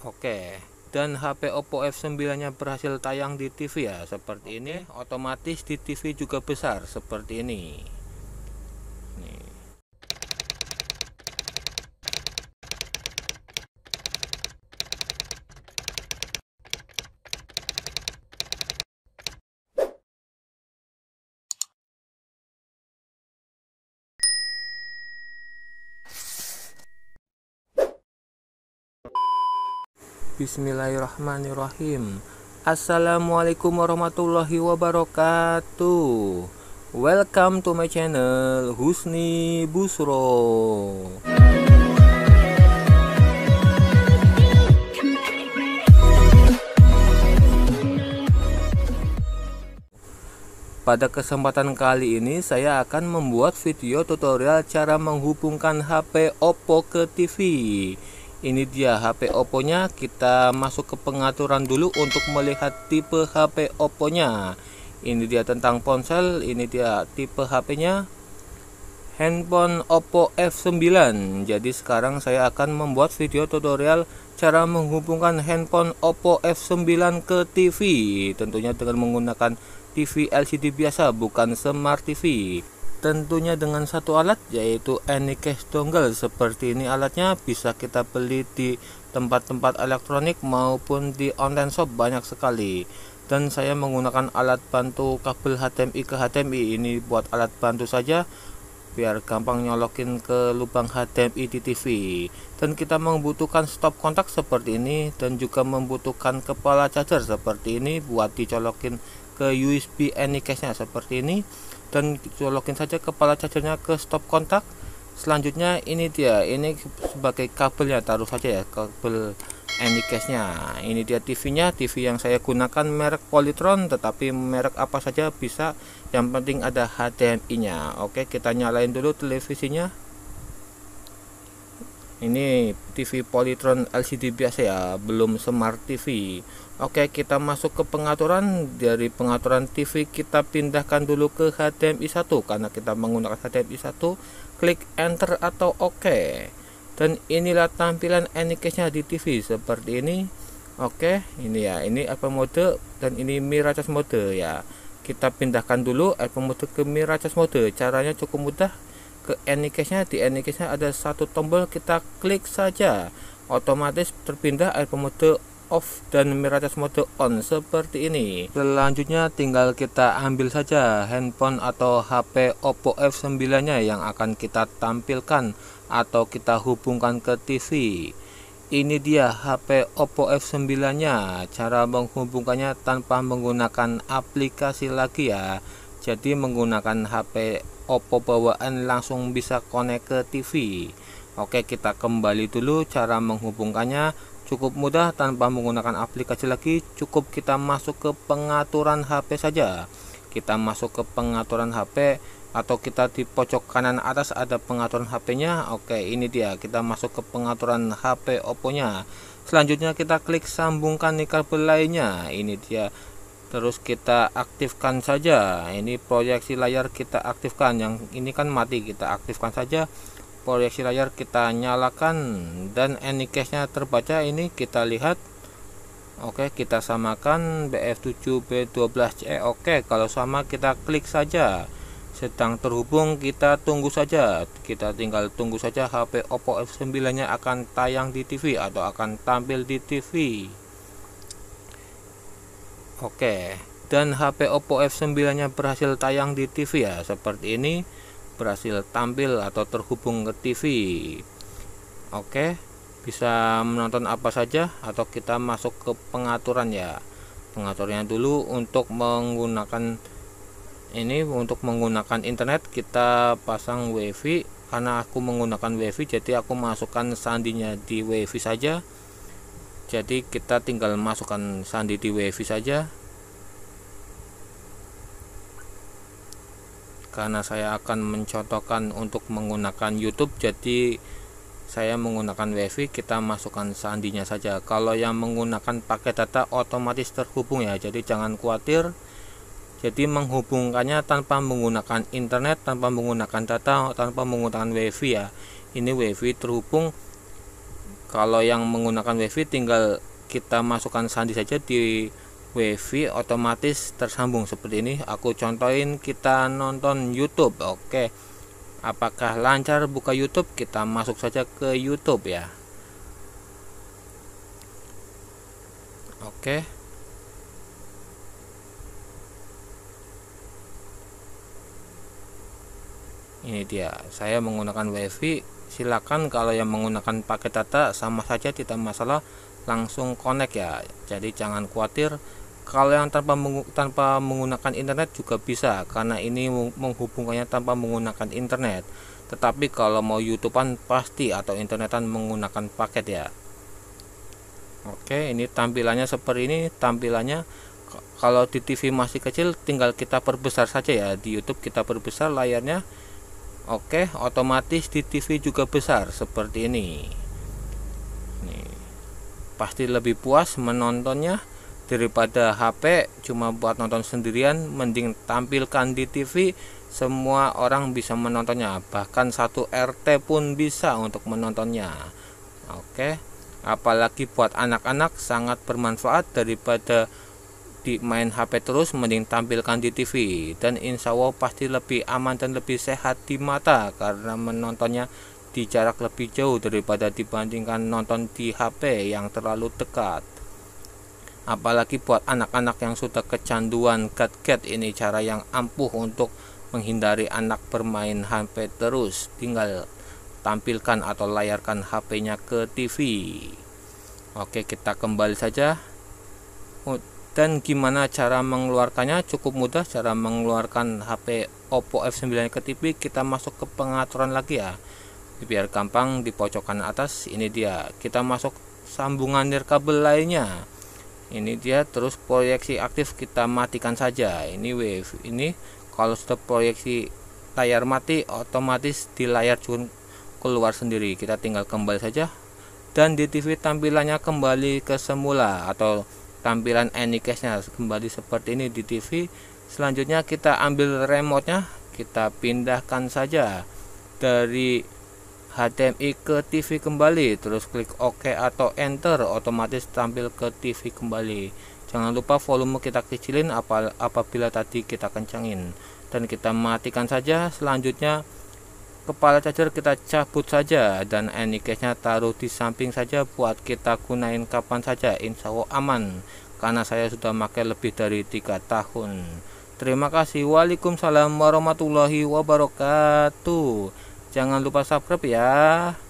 Oke, dan HP Oppo F9 nya berhasil tayang di TV ya seperti ini, otomatis di TV juga besar seperti ini. Bismillahirrahmanirrahim Assalamualaikum warahmatullahi wabarakatuh Welcome to my channel Husni Busro Pada kesempatan kali ini saya akan membuat video tutorial cara menghubungkan HP Oppo ke TV ini dia HP Oppo nya kita masuk ke pengaturan dulu untuk melihat tipe HP Oppo nya ini dia tentang ponsel ini dia tipe HP nya handphone Oppo F9 jadi sekarang saya akan membuat video tutorial cara menghubungkan handphone Oppo F9 ke TV tentunya dengan menggunakan TV LCD biasa bukan Smart TV tentunya dengan satu alat yaitu anycast e dongle seperti ini alatnya bisa kita beli di tempat-tempat elektronik maupun di online shop banyak sekali dan saya menggunakan alat bantu kabel HDMI ke HDMI ini buat alat bantu saja biar gampang nyolokin ke lubang HDMI di TV dan kita membutuhkan stop kontak seperti ini dan juga membutuhkan kepala charger seperti ini buat dicolokin ke USB Anycash e nya seperti ini dan colokin saja kepala chargernya ke stop kontak selanjutnya ini dia ini sebagai kabelnya taruh saja ya kabel case nya ini dia TV nya TV yang saya gunakan merek Polytron tetapi merek apa saja bisa yang penting ada HDMI nya oke kita nyalain dulu televisinya ini TV Polytron LCD biasa ya belum Smart TV Oke kita masuk ke pengaturan dari pengaturan TV kita pindahkan dulu ke HDMI 1 karena kita menggunakan HDMI 1 klik enter atau OK dan inilah tampilan anycase nya di TV seperti ini Oke ini ya ini apa mode dan ini miracast mode ya kita pindahkan dulu Apple mode ke miracast mode caranya cukup mudah ke Anycase-nya di Anycase-nya ada satu tombol kita klik saja otomatis terpindah air mode off dan mirage mode on seperti ini selanjutnya tinggal kita ambil saja handphone atau HP Oppo F9 nya yang akan kita tampilkan atau kita hubungkan ke TV ini dia HP Oppo F9 nya cara menghubungkannya tanpa menggunakan aplikasi lagi ya jadi menggunakan HP Oppo bawaan langsung bisa connect ke TV Oke kita kembali dulu cara menghubungkannya cukup mudah tanpa menggunakan aplikasi lagi cukup kita masuk ke pengaturan HP saja kita masuk ke pengaturan HP atau kita di pojok kanan atas ada pengaturan HP-nya oke ini dia kita masuk ke pengaturan HP Oppo-nya selanjutnya kita klik sambungkan di kabel lainnya ini dia terus kita aktifkan saja ini proyeksi layar kita aktifkan yang ini kan mati kita aktifkan saja proyeksi layar kita nyalakan dan case nya terbaca ini kita lihat oke kita samakan BF7 B12C oke kalau sama kita klik saja sedang terhubung kita tunggu saja kita tinggal tunggu saja HP Oppo F9 nya akan tayang di TV atau akan tampil di TV Oke, dan HP Oppo F9 nya berhasil tayang di TV ya, seperti ini berhasil tampil atau terhubung ke TV. Oke, bisa menonton apa saja atau kita masuk ke pengaturan ya. Pengaturnya dulu untuk menggunakan ini untuk menggunakan internet kita pasang WiFi karena aku menggunakan WiFi jadi aku masukkan sandinya di WiFi saja jadi kita tinggal masukkan sandi di wifi saja karena saya akan mencontohkan untuk menggunakan YouTube jadi saya menggunakan wifi kita masukkan sandinya saja kalau yang menggunakan paket data otomatis terhubung ya jadi jangan khawatir jadi menghubungkannya tanpa menggunakan internet tanpa menggunakan data tanpa menggunakan wifi ya ini wifi terhubung kalau yang menggunakan wifi tinggal kita masukkan sandi saja di wifi otomatis tersambung seperti ini aku contohin kita nonton YouTube oke apakah lancar buka YouTube kita masuk saja ke YouTube ya oke ini dia saya menggunakan wifi silakan kalau yang menggunakan paket data sama saja tidak masalah langsung connect ya jadi jangan khawatir kalau yang tanpa tanpa menggunakan internet juga bisa karena ini menghubungkannya tanpa menggunakan internet tetapi kalau mau youtubean pasti atau internetan menggunakan paket ya oke ini tampilannya seperti ini tampilannya kalau di TV masih kecil tinggal kita perbesar saja ya di YouTube kita perbesar layarnya Oke, otomatis di TV juga besar seperti ini. Nih. Pasti lebih puas menontonnya daripada HP cuma buat nonton sendirian mending tampilkan di TV semua orang bisa menontonnya bahkan satu RT pun bisa untuk menontonnya oke apalagi buat anak-anak sangat bermanfaat daripada di main HP terus mending tampilkan di TV dan insya Allah pasti lebih aman dan lebih sehat di mata karena menontonnya di jarak lebih jauh daripada dibandingkan nonton di HP yang terlalu dekat apalagi buat anak-anak yang sudah kecanduan gadget ini cara yang ampuh untuk menghindari anak bermain HP terus tinggal tampilkan atau layarkan HP-nya ke TV oke kita kembali saja dan gimana cara mengeluarkannya cukup mudah cara mengeluarkan HP Oppo F9 ke TV kita masuk ke pengaturan lagi ya biar gampang di pojokan atas ini dia kita masuk sambungan nirkabel lainnya ini dia terus proyeksi aktif kita matikan saja ini wave ini kalau sudah proyeksi layar mati otomatis di layar cun keluar sendiri kita tinggal kembali saja dan di TV tampilannya kembali ke semula atau tampilan anycase nya kembali seperti ini di TV selanjutnya kita ambil remote nya kita pindahkan saja dari HDMI ke TV kembali terus klik OK atau enter otomatis tampil ke TV kembali jangan lupa volume kita kecilin apabila tadi kita kencangin dan kita matikan saja selanjutnya kepala charger kita cabut saja dan any case-nya taruh di samping saja buat kita gunain kapan saja insya Allah aman karena saya sudah pakai lebih dari tiga tahun terima kasih waalaikumsalam warahmatullahi wabarakatuh jangan lupa subscribe ya